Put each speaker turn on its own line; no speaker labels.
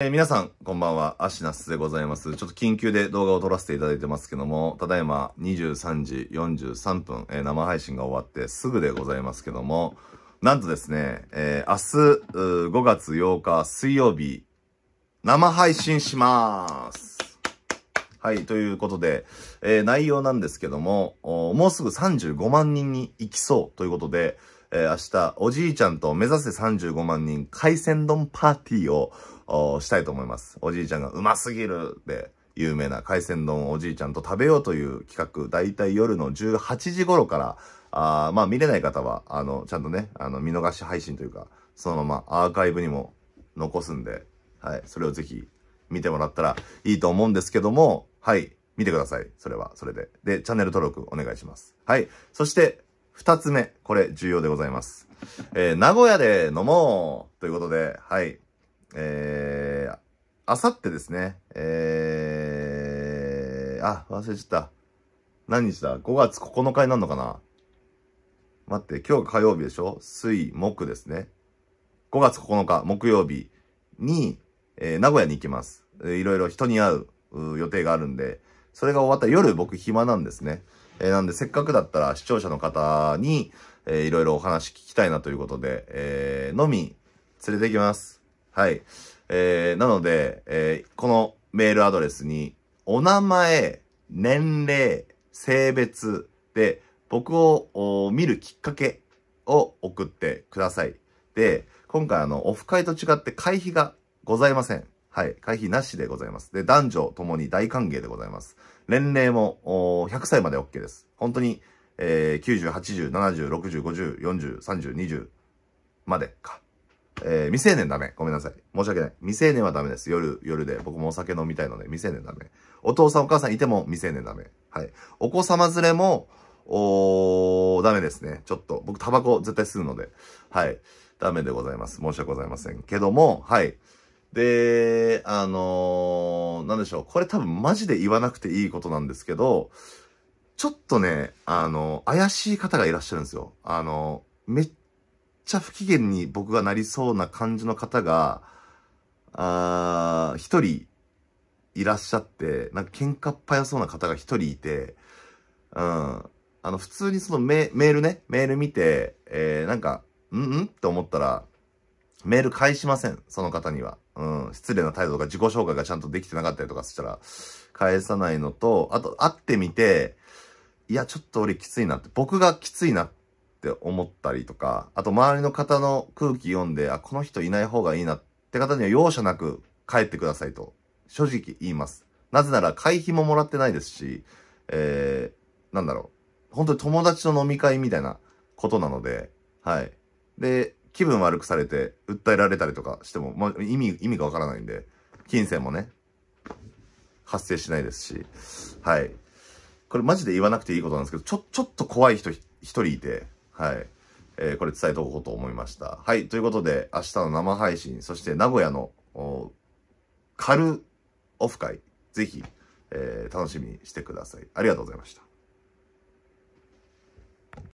えー、皆さん、こんばんは。アシナスでございます。ちょっと緊急で動画を撮らせていただいてますけども、ただいま23時43分、えー、生配信が終わってすぐでございますけども、なんとですね、えー、明日、5月8日水曜日、生配信しまーす。はい、ということで、え内容なんですけども、もうすぐ35万人に行きそうということで、えー、明日、おじいちゃんと目指せ35万人海鮮丼パーティーをしたいと思います。おじいちゃんがうますぎるで有名な海鮮丼をおじいちゃんと食べようという企画、だいたい夜の18時頃から、あまあ見れない方は、あの、ちゃんとね、あの、見逃し配信というか、そのままアーカイブにも残すんで、はい、それをぜひ見てもらったらいいと思うんですけども、はい、見てください。それは、それで。で、チャンネル登録お願いします。はい、そして、二つ目、これ重要でございます。えー、名古屋で飲もうということで、はい。えー、あさってですね、えー、あ、忘れちゃった。何日だ ?5 月9日になるのかな待って、今日火曜日でしょ水、木ですね。5月9日、木曜日に、えー、名古屋に行きます。いろいろ人に会う予定があるんで、それが終わった夜僕暇なんですね。えー、なんでせっかくだったら視聴者の方に、えー、いろいろお話聞きたいなということで、えー、のみ連れてきます。はい。えー、なので、えー、このメールアドレスに、お名前、年齢、性別で、僕を見るきっかけを送ってください。で、今回あの、オフ会と違って会費がございません。はい。会費なしでございます。で、男女ともに大歓迎でございます。年齢も100歳まで OK です。本当に、えー、90、80、70、60、50、40、30、20までか。えー、未成年ダメ。ごめんなさい。申し訳ない。未成年はダメです。夜、夜で。僕もお酒飲みたいので、未成年ダメ。お父さんお母さんいても未成年ダメ。はい。お子様連れも、おー、ダメですね。ちょっと。僕、タバコ絶対吸うので。はい。ダメでございます。申し訳ございません。けども、はい。で、あのー、なんでしょう。これ多分マジで言わなくていいことなんですけど、ちょっとね、あのー、怪しい方がいらっしゃるんですよ。あのー、めっちゃ不機嫌に僕がなりそうな感じの方が、あー、一人いらっしゃって、なんか喧嘩っ早そうな方が一人いて、うん。あの、普通にそのメメールね、メール見て、えー、なんか、んんって思ったら、メール返しません。その方には。うん。失礼な態度とか自己紹介がちゃんとできてなかったりとかしたら、返さないのと、あと、会ってみて、いや、ちょっと俺きついなって、僕がきついなって思ったりとか、あと、周りの方の空気読んで、あ、この人いない方がいいなって方には容赦なく帰ってくださいと、正直言います。なぜなら、会費ももらってないですし、えー、なんだろう。本当に友達と飲み会みたいなことなので、はい。で、気分悪くされて、訴えられたりとかしても、まあ、意味、意味がわからないんで、金銭もね、発生しないですし、はい。これマジで言わなくていいことなんですけど、ちょ、ちょっと怖い人一人いて、はい。えー、これ伝えておこうと思いました。はい。ということで、明日の生配信、そして名古屋の、カルオフ会、ぜひ、えー、楽しみにしてください。ありがとうございました。